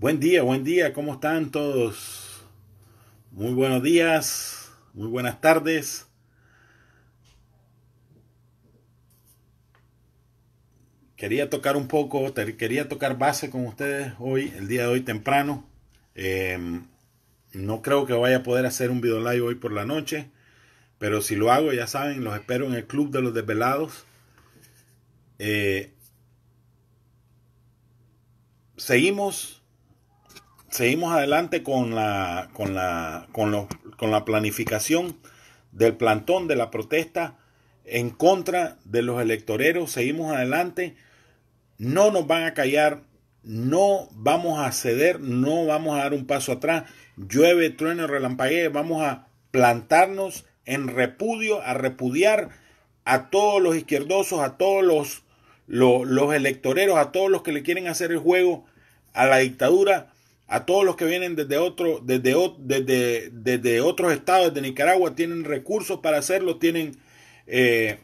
Buen día, buen día, ¿cómo están todos? Muy buenos días, muy buenas tardes. Quería tocar un poco, quería tocar base con ustedes hoy, el día de hoy temprano. Em, no creo que vaya a poder hacer un video live hoy por la noche, pero si lo hago, ya saben, los espero en el Club de los Desvelados. Eh, seguimos seguimos adelante con la, con la, con, con la planificación del plantón de la protesta en contra de los electoreros. Seguimos adelante. No nos van a callar. No vamos a ceder. No vamos a dar un paso atrás. Llueve, trueno, relampaguee. Vamos a plantarnos en repudio, a repudiar a todos los izquierdosos, a todos los, los electoreros, a todos los que le quieren hacer el juego a la dictadura a todos los que vienen desde, otro, desde, desde, otros estados de Nicaragua, tienen recursos para hacerlo, tienen, eh,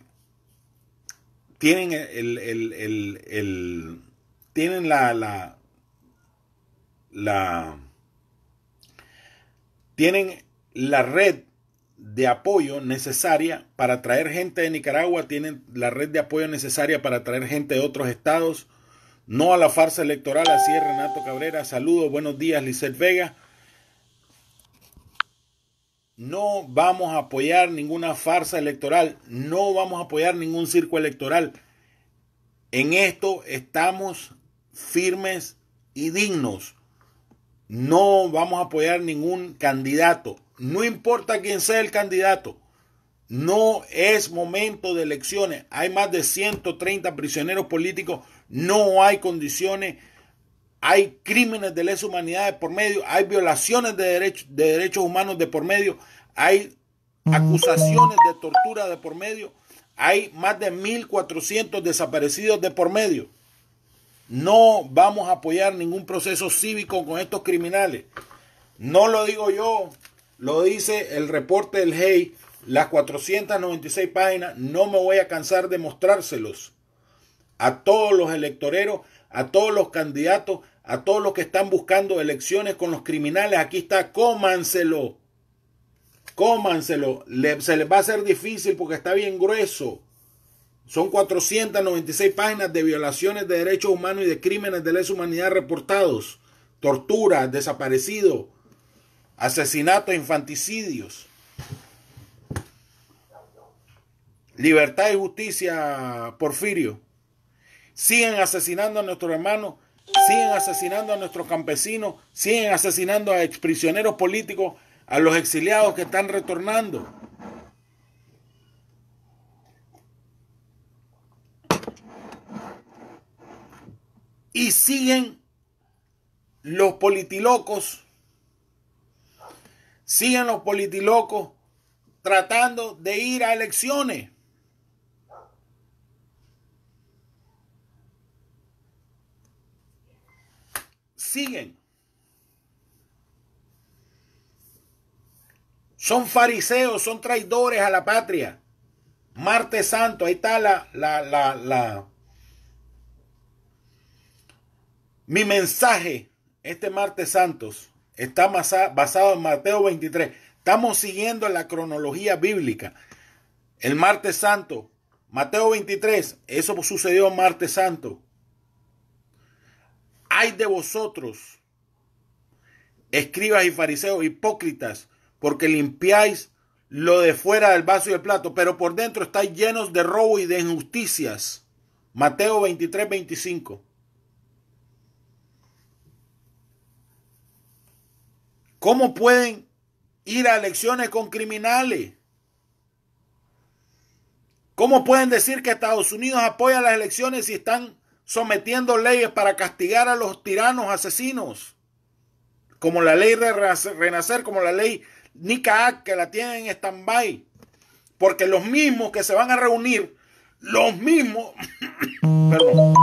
tienen, el, tienen la, la, la, tienen la red de apoyo necesaria para traer gente de Nicaragua, tienen la red de apoyo necesaria para traer gente de otros estados no a la farsa electoral, así es Renato Cabrera. Saludos, buenos días, Lizeth Vega. No vamos a apoyar ninguna farsa electoral, no vamos a apoyar ningún circo electoral. En esto estamos firmes y dignos. No vamos a apoyar ningún candidato, no importa quién sea el candidato. No es momento de elecciones. Hay más de 130 prisioneros políticos no hay condiciones, hay crímenes de lesa humanidad de por medio, hay violaciones de, de derechos humanos de por medio, hay mm. acusaciones de tortura de por medio, hay más de 1.400 desaparecidos de por medio. No vamos a apoyar ningún proceso cívico con estos criminales. No lo digo yo, lo dice el reporte del GEI, las 496 páginas, no me voy a cansar de mostrárselos a todos los electoreros, a todos los candidatos, a todos los que están buscando elecciones con los criminales. Aquí está, cómanselo. Cómanselo. se les va a hacer difícil porque está bien grueso. Son 496 páginas de violaciones de derechos humanos y de crímenes de lesa humanidad reportados. Tortura, desaparecido, asesinatos, infanticidios. Libertad y justicia, Porfirio siguen asesinando a nuestros hermanos, siguen asesinando a nuestros campesinos, siguen asesinando a exprisioneros políticos, a los exiliados que están retornando. Y siguen los politilocos, siguen los politilocos tratando de ir a elecciones. siguen. Son fariseos, son traidores a la patria. Martes Santo, ahí está la, la, la, Mi mensaje este martes santos está basado en Mateo 23. Estamos siguiendo la cronología bíblica. El martes santo, Mateo 23, eso sucedió martes santo. Hay de vosotros, escribas y fariseos hipócritas, porque limpiáis lo de fuera del vaso y del plato, pero por dentro estáis llenos de robo y de injusticias. Mateo 23, 25. ¿Cómo pueden ir a elecciones con criminales? ¿Cómo pueden decir que Estados Unidos apoya las elecciones si están sometiendo leyes para castigar a los tiranos asesinos, como la ley de Renacer, como la ley NICAAC que la tienen en stand-by, porque los mismos que se van a reunir, los mismos, perdón,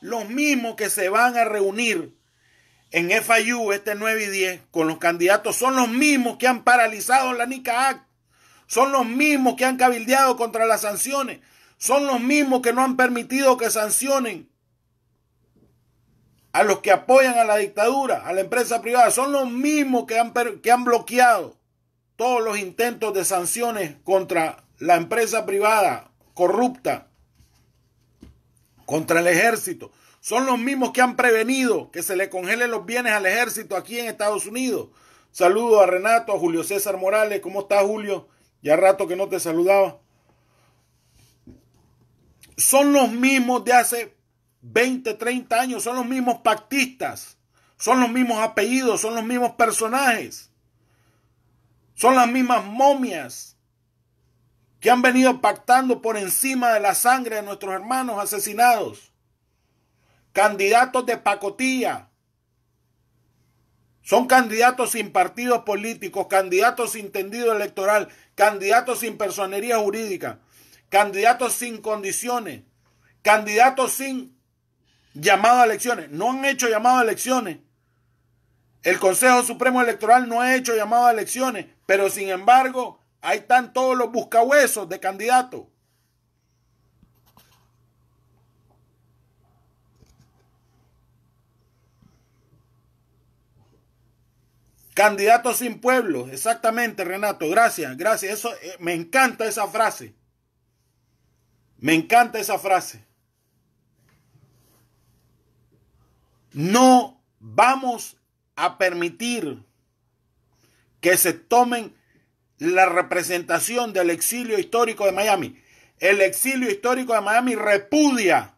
los mismos que se van a reunir en FIU este 9 y 10 con los candidatos son los mismos que han paralizado la NICAAC son los mismos que han cabildeado contra las sanciones, son los mismos que no han permitido que sancionen a los que apoyan a la dictadura, a la empresa privada, son los mismos que han, que han bloqueado todos los intentos de sanciones contra la empresa privada corrupta, contra el ejército. Son los mismos que han prevenido que se le congelen los bienes al ejército aquí en Estados Unidos. Saludo a Renato, a Julio César Morales. ¿Cómo está Julio? Ya rato que no te saludaba son los mismos de hace 20, 30 años, son los mismos pactistas, son los mismos apellidos, son los mismos personajes, son las mismas momias que han venido pactando por encima de la sangre de nuestros hermanos asesinados, candidatos de pacotilla. Son candidatos sin partidos políticos, candidatos sin tendido electoral, candidatos sin personería jurídica candidatos sin condiciones, candidatos sin llamado a elecciones. No han hecho llamado a elecciones. El Consejo Supremo Electoral no ha hecho llamado a elecciones, pero sin embargo, ahí están todos los buscahuesos de candidatos. Candidatos sin pueblo, exactamente, Renato. Gracias, gracias. Eso eh, me encanta esa frase. Me encanta esa frase. No vamos a permitir que se tomen la representación del exilio histórico de Miami. El exilio histórico de Miami repudia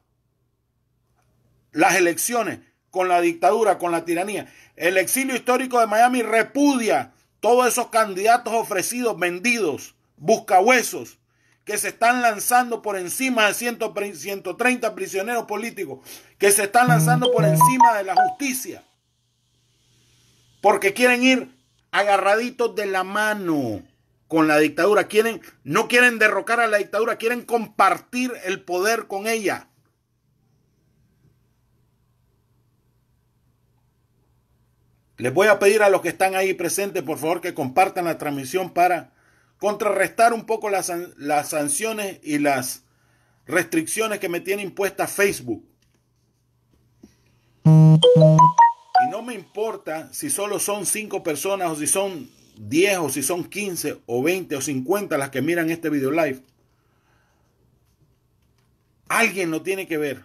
las elecciones con la dictadura, con la tiranía. El exilio histórico de Miami repudia todos esos candidatos ofrecidos, vendidos, buscahuesos, que se están lanzando por encima de 130 prisioneros políticos, que se están lanzando por encima de la justicia, porque quieren ir agarraditos de la mano con la dictadura, quieren, no quieren derrocar a la dictadura, quieren compartir el poder con ella. Les voy a pedir a los que están ahí presentes, por favor, que compartan la transmisión para contrarrestar un poco las, sanciones y las restricciones que me tiene impuesta Facebook. Y no me importa si solo son 5 personas o si son 10 o si son 15 o 20 o 50 las que miran este video live. Alguien lo tiene que ver.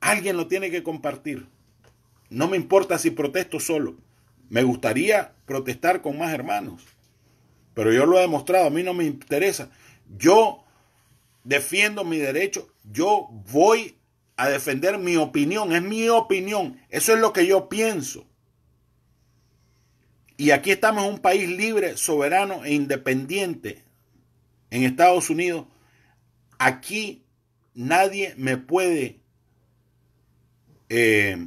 Alguien lo tiene que compartir. No me importa si protesto solo. Me gustaría protestar con más hermanos, pero yo lo he demostrado, a mí no me interesa. Yo defiendo mi derecho, yo voy a defender mi opinión, es mi opinión, eso es lo que yo pienso. Y aquí estamos en un país libre, soberano e independiente. En Estados Unidos, aquí nadie me puede eh,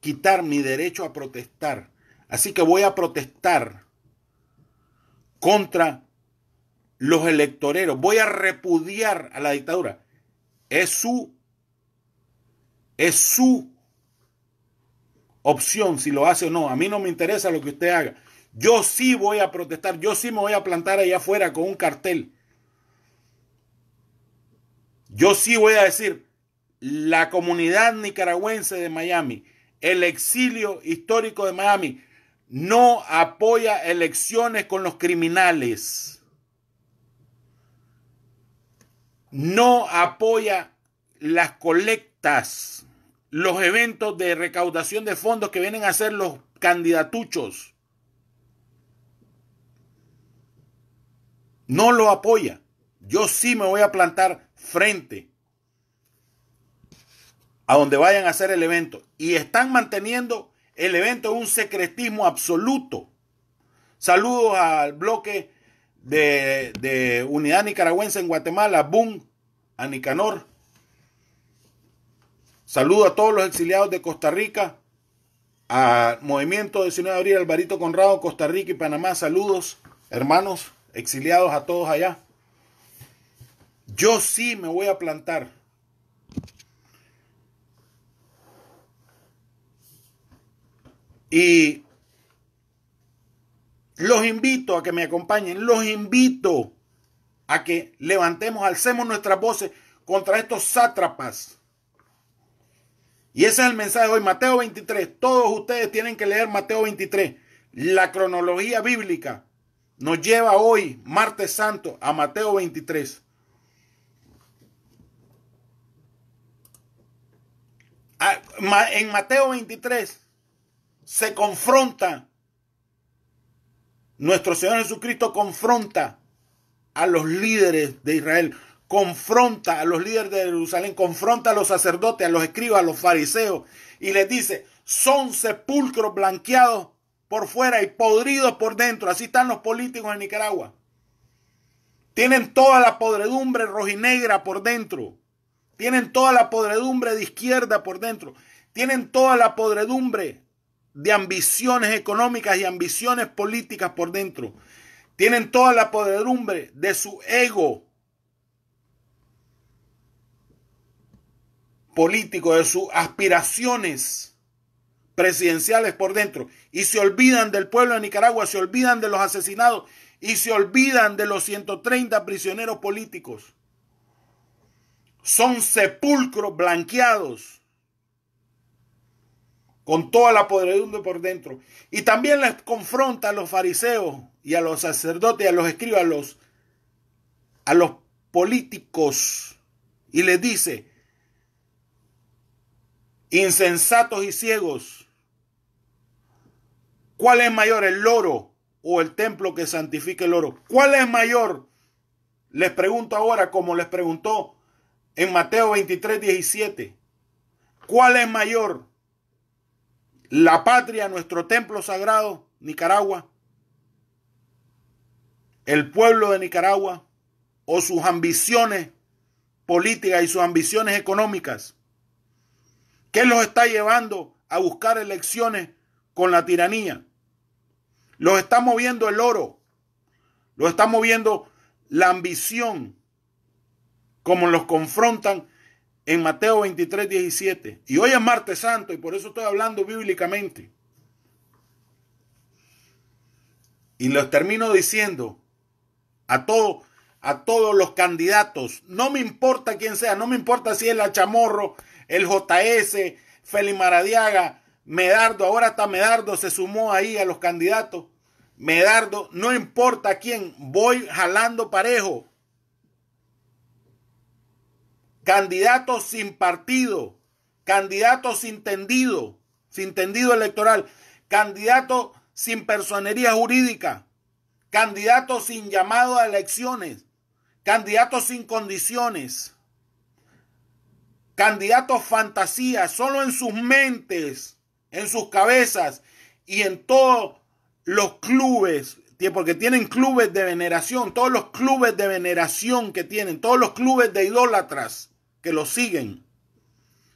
quitar mi derecho a protestar. Así que voy a protestar contra los electoreros. Voy a repudiar a la dictadura. Es su, es su opción si lo hace o no. A mí no me interesa lo que usted haga. Yo sí voy a protestar. Yo sí me voy a plantar allá afuera con un cartel. Yo sí voy a decir, la comunidad nicaragüense de Miami, el exilio histórico de Miami, no apoya elecciones con los criminales. No apoya las colectas, los eventos de recaudación de fondos que vienen a ser los candidatuchos. No lo apoya. Yo sí me voy a plantar frente a donde vayan a hacer el evento. Y están manteniendo el evento es un secretismo absoluto. Saludos al bloque de, de Unidad Nicaragüense en Guatemala, Boom, a Nicanor. Saludo a todos los exiliados de Costa Rica, a Movimiento 19 de Abril, Alvarito Conrado, Costa Rica y Panamá. Saludos, hermanos, exiliados a todos allá. Yo sí me voy a plantar Y los invito a que me acompañen, los invito a que levantemos, alcemos nuestras voces contra estos sátrapas. Y ese es el mensaje de hoy, Mateo 23. Todos ustedes tienen que leer Mateo 23. La cronología bíblica nos lleva hoy, martes santo, a Mateo 23. Ah, en Mateo 23 se confronta, nuestro Señor Jesucristo confronta a los líderes de Israel, confronta a los líderes de Jerusalén, confronta a los sacerdotes, a los escribas, a los fariseos y les dice, son sepulcros blanqueados por fuera y podridos por dentro. Así están los políticos en Nicaragua. Tienen toda la podredumbre rojinegra por dentro. Tienen toda la podredumbre de izquierda por dentro. Tienen toda la podredumbre de ambiciones económicas y ambiciones políticas por dentro. Tienen toda la podredumbre de su ego político, de sus aspiraciones presidenciales por dentro. Y se olvidan del pueblo de Nicaragua, se olvidan de los asesinados y se olvidan de los 130 prisioneros políticos. Son sepulcros blanqueados con toda la podredumbre por dentro. Y también les confronta a los fariseos y a los sacerdotes, a los escribas, a los, políticos. Y les dice, insensatos y ciegos, ¿cuál es mayor el loro o el templo que santifica el oro? ¿Cuál es mayor? Les pregunto ahora como les preguntó en Mateo 23, 17. ¿Cuál es mayor? la patria, nuestro templo sagrado, Nicaragua, el pueblo de Nicaragua o sus ambiciones políticas y sus ambiciones económicas? ¿Qué los está llevando a buscar elecciones con la tiranía? Los está moviendo el oro, los está moviendo la ambición, como los confrontan en Mateo 23, 17. Y hoy es martes santo y por eso estoy hablando bíblicamente. Y los termino diciendo a todos a todos los candidatos, no me importa quién sea, no me importa si es la Chamorro, el JS, Feli Maradiaga, Medardo, ahora hasta Medardo se sumó ahí a los candidatos. Medardo, no importa quién, voy jalando parejo candidatos sin partido, candidatos sin tendido, sin tendido electoral, candidatos sin personería jurídica, candidatos sin llamado a elecciones, candidatos sin condiciones, candidatos fantasías, solo en sus mentes, en sus cabezas y en todos los clubes, porque tienen clubes de veneración, todos los clubes de veneración que tienen, todos los clubes de idólatras que lo siguen.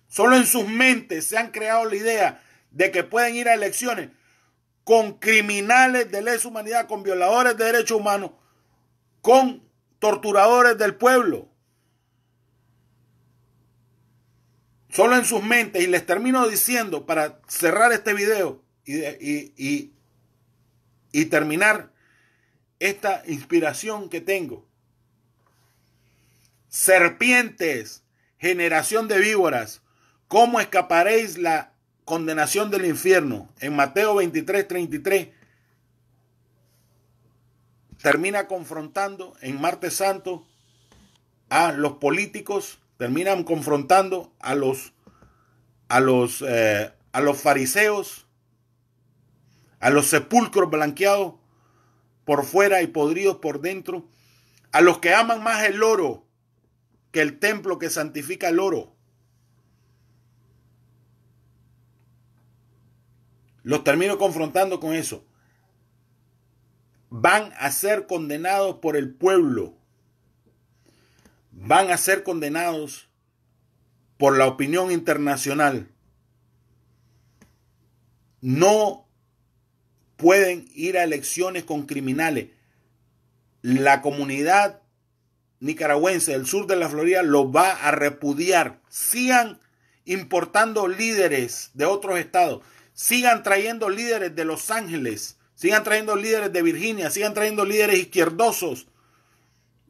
Solo en sus mentes se han creado la idea de que pueden ir a elecciones con criminales de lesa humanidad, con violadores de derechos humanos, con torturadores del pueblo. Solo en sus mentes. Y les termino diciendo, para cerrar este video y, y terminar esta inspiración que tengo. Serpientes generación de víboras, ¿cómo escaparéis la condenación del infierno? En Mateo 23, 33, termina confrontando en Martes Santo a los políticos, terminan confrontando a los, a los, eh, a los fariseos, a los sepulcros blanqueados por fuera y podridos por dentro, a los que aman más el oro que el templo que santifica el oro. Los termino confrontando con eso. Van a ser condenados por el pueblo. Van a ser condenados por la opinión internacional. No pueden ir a elecciones con criminales. La comunidad nicaragüense del sur de la Florida lo va a repudiar. Sigan importando líderes de otros estados. Sigan trayendo líderes de Los Ángeles. Sigan trayendo líderes de Virginia. Sigan trayendo líderes izquierdosos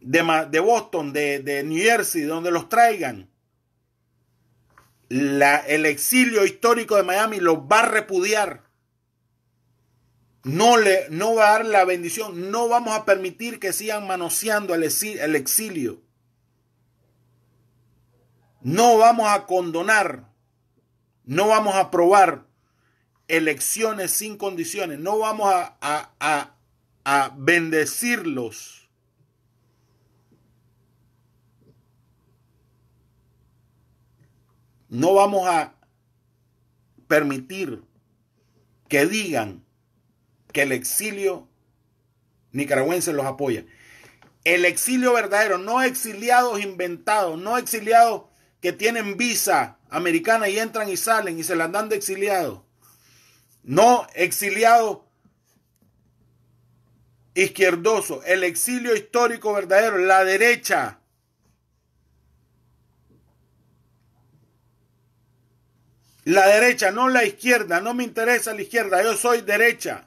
de, Boston, de, New Jersey, donde los traigan. La, el exilio histórico de Miami lo va a repudiar. No, le, no va a dar la bendición. No vamos a permitir que sigan manoseando el exilio. No vamos a condonar. No vamos a aprobar elecciones sin condiciones. No vamos a, a, a bendecirlos. No vamos a permitir que digan que el exilio nicaragüense los apoya. El exilio verdadero, no exiliados inventados, no exiliados que tienen visa americana y entran y salen y se la dan de exiliados. No exiliados izquierdoso, el exilio histórico verdadero, la derecha. La derecha, no la izquierda, no me interesa la izquierda, yo soy derecha.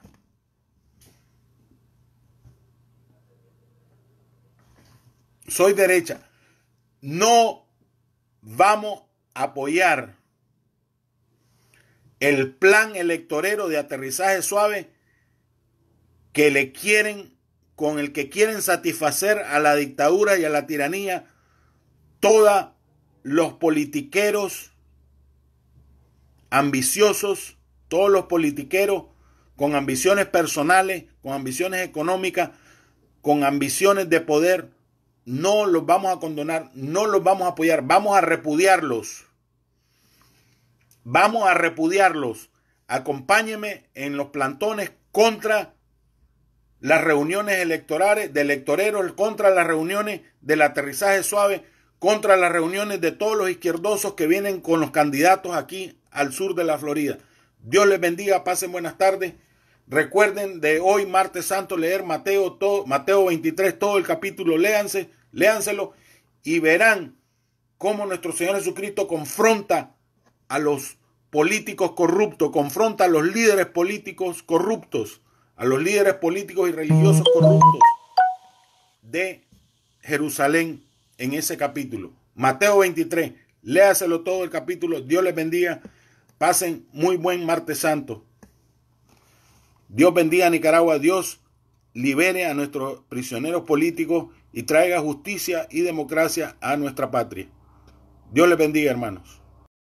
soy derecha, no vamos a apoyar el plan electorero de aterrizaje suave que le quieren, con el que quieren satisfacer a la dictadura y a la tiranía, todos los politiqueros ambiciosos, todos los politiqueros con ambiciones personales, con ambiciones económicas, con ambiciones de poder, no los vamos a condonar, no los vamos a apoyar, vamos a repudiarlos. Vamos a repudiarlos. Acompáñeme en los plantones contra las reuniones electorales, de electoreros, contra las reuniones del aterrizaje suave, contra las reuniones de todos los izquierdosos que vienen con los candidatos aquí al sur de la Florida. Dios les bendiga, pasen buenas tardes. Recuerden de hoy, martes santo, leer Mateo, todo, Mateo 23, todo el capítulo, léanse léanselo y verán cómo nuestro Señor Jesucristo confronta a los políticos corruptos, confronta a los líderes políticos corruptos, a los líderes políticos y religiosos corruptos de Jerusalén en ese capítulo. Mateo 23, léaselo todo el capítulo, Dios les bendiga, pasen muy buen martes santo. Dios bendiga a Nicaragua, Dios libere a nuestros prisioneros políticos y traiga justicia y democracia a nuestra patria. Dios les bendiga, hermanos.